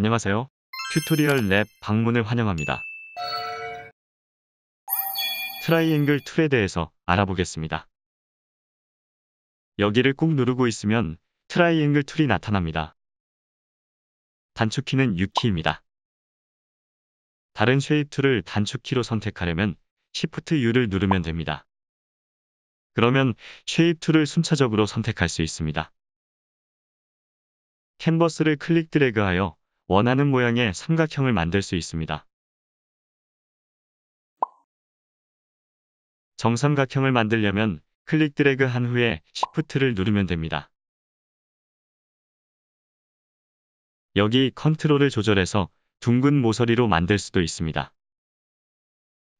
안녕하세요. 튜토리얼 랩 방문을 환영합니다. 트라이앵글 툴에 대해서 알아보겠습니다. 여기를 꾹 누르고 있으면 트라이앵글 툴이 나타납니다. 단축키는 6키입니다 다른 쉐입 툴을 단축키로 선택하려면 Shift U를 누르면 됩니다. 그러면 쉐입 툴을 순차적으로 선택할 수 있습니다. 캔버스를 클릭 드래그하여 원하는 모양의 삼각형을 만들 수 있습니다. 정삼각형을 만들려면 클릭 드래그 한 후에 Shift를 누르면 됩니다. 여기 컨트롤을 조절해서 둥근 모서리로 만들 수도 있습니다.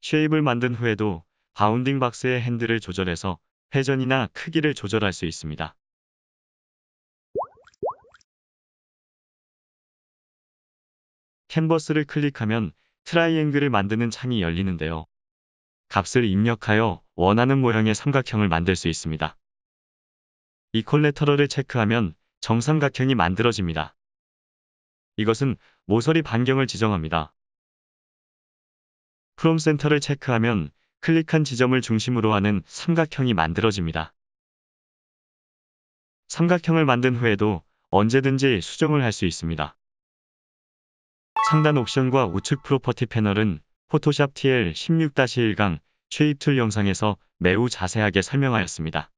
쉐입을 만든 후에도 바운딩 박스의 핸들을 조절해서 회전이나 크기를 조절할 수 있습니다. 캔버스를 클릭하면 트라이앵글을 만드는 창이 열리는데요. 값을 입력하여 원하는 모양의 삼각형을 만들 수 있습니다. 이퀄레터럴을 체크하면 정삼각형이 만들어집니다. 이것은 모서리 반경을 지정합니다. 프롬 센터를 체크하면 클릭한 지점을 중심으로 하는 삼각형이 만들어집니다. 삼각형을 만든 후에도 언제든지 수정을 할 수 있습니다. 상단 옵션과 우측 프로퍼티 패널은 포토샵 TL 16-1강 쉐입 툴 영상에서 매우 자세하게 설명하였습니다.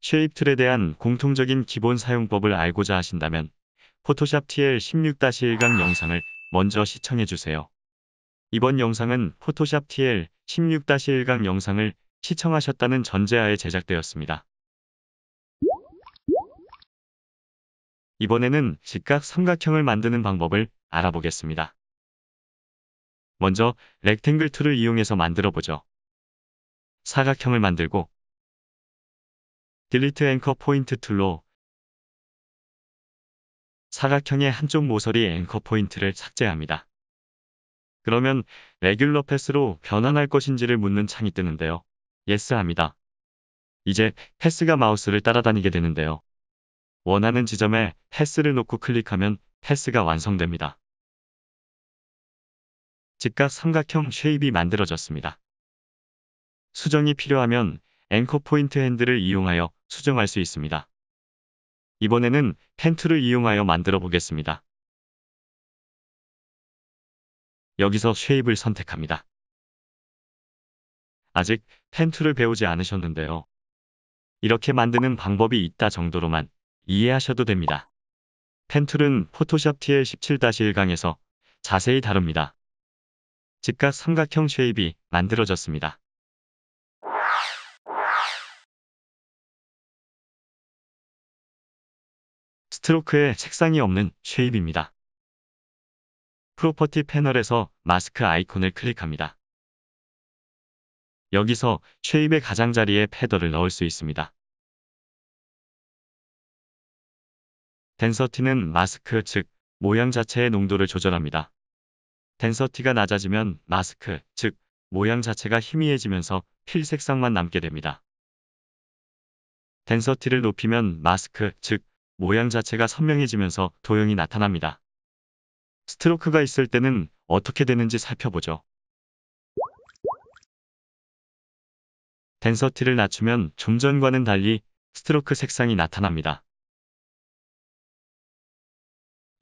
쉐입 툴에 대한 공통적인 기본 사용법을 알고자 하신다면 포토샵 TL 16-1강 영상을 먼저 시청해주세요. 이번 영상은 포토샵 TL 16-1강 영상을 시청하셨다는 전제하에 제작되었습니다. 이번에는 직각 삼각형을 만드는 방법을 알아보겠습니다. 먼저 렉탱글 툴을 이용해서 만들어 보죠. 사각형을 만들고 딜리트 앵커 포인트 툴로 사각형의 한쪽 모서리 앵커 포인트를 삭제합니다. 그러면 레귤러 패스로 변환할 것인지를 묻는 창이 뜨는데요. 예스 합니다. 이제 패스가 마우스를 따라다니게 되는데요. 원하는 지점에 패스를 놓고 클릭하면 패스가 완성됩니다. 즉각 삼각형 쉐입이 만들어졌습니다. 수정이 필요하면 앵커 포인트 핸들을 이용하여 수정할 수 있습니다. 이번에는 펜툴을 이용하여 만들어 보겠습니다. 여기서 쉐입을 선택합니다. 아직 펜툴을 배우지 않으셨는데요. 이렇게 만드는 방법이 있다 정도로만 이해하셔도 됩니다. 펜툴은 포토샵 TL 17-1 강에서 자세히 다룹니다. 즉각 삼각형 쉐입이 만들어졌습니다. 스트로크에 색상이 없는 쉐입입니다. 프로퍼티 패널에서 마스크 아이콘을 클릭합니다. 여기서 쉐입의 가장자리에 패더를 넣을 수 있습니다. 덴서티는 마스크 즉 모양 자체의 농도를 조절합니다. 덴서티가 낮아지면 마스크 즉 모양 자체가 희미해지면서 필 색상만 남게 됩니다. 덴서티를 높이면 마스크 즉 모양 자체가 선명해지면서 도형이 나타납니다. 스트로크가 있을 때는 어떻게 되는지 살펴보죠. 덴서티를 낮추면 좀 전과는 달리 스트로크 색상이 나타납니다.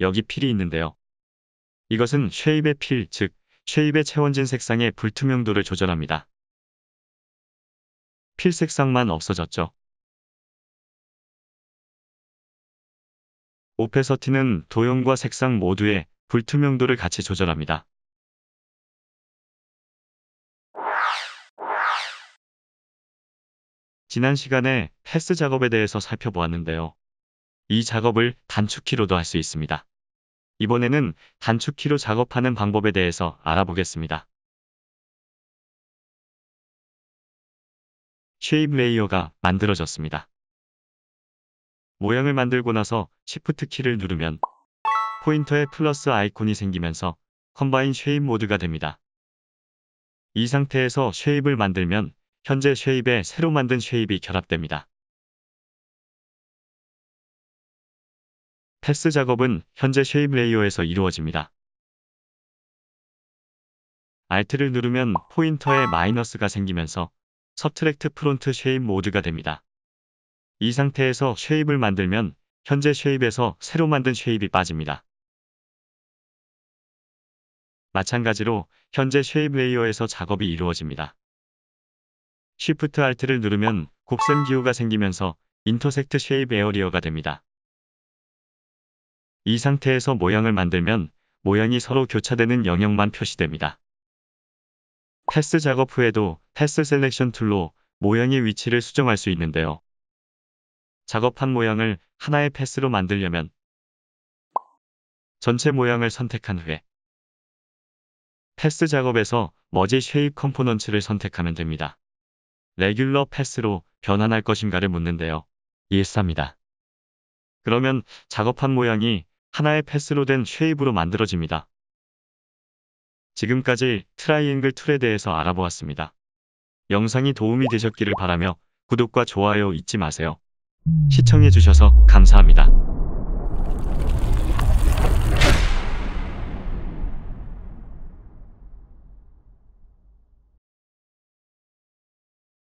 여기 필이 있는데요. 이것은 쉐입의 필, 즉 쉐입의 채원진 색상의 불투명도를 조절합니다. 필 색상만 없어졌죠. 오페서티는 도형과 색상 모두의 불투명도를 같이 조절합니다. 지난 시간에 패스 작업에 대해서 살펴보았는데요. 이 작업을 단축키로도 할 수 있습니다. 이번에는 단축키로 작업하는 방법에 대해서 알아보겠습니다. 쉐입 레이어가 만들어졌습니다. 모양을 만들고 나서 Shift 키를 누르면 포인터에 플러스 아이콘이 생기면서 컴바인 쉐입 모드가 됩니다. 이 상태에서 쉐입을 만들면 현재 쉐입에 새로 만든 쉐입이 결합됩니다. 패스 작업은 현재 쉐입 레이어에서 이루어집니다. Alt를 누르면 포인터에 마이너스가 생기면서 서트랙트 프론트 쉐입 모드가 됩니다. 이 상태에서 쉐입을 만들면 현재 쉐입에서 새로 만든 쉐입이 빠집니다. 마찬가지로 현재 쉐입 레이어에서 작업이 이루어집니다. Shift Alt를 누르면 곡선 기호가 생기면서 인터섹트 쉐입 에어리어가 됩니다. 이 상태에서 모양을 만들면 모양이 서로 교차되는 영역만 표시됩니다. 패스 작업 후에도 패스 셀렉션 툴로 모양의 위치를 수정할 수 있는데요. 작업한 모양을 하나의 패스로 만들려면 전체 모양을 선택한 후에 패스 작업에서 머지 쉐입 컴포넌츠를 선택하면 됩니다. 레귤러 패스로 변환할 것인가를 묻는데요. 예스합니다. 그러면 작업한 모양이 하나의 패스로 된 쉐입으로 만들어집니다. 지금까지 트라이앵글 툴에 대해서 알아보았습니다. 영상이 도움이 되셨기를 바라며 구독과 좋아요 잊지 마세요. 시청해주셔서 감사합니다.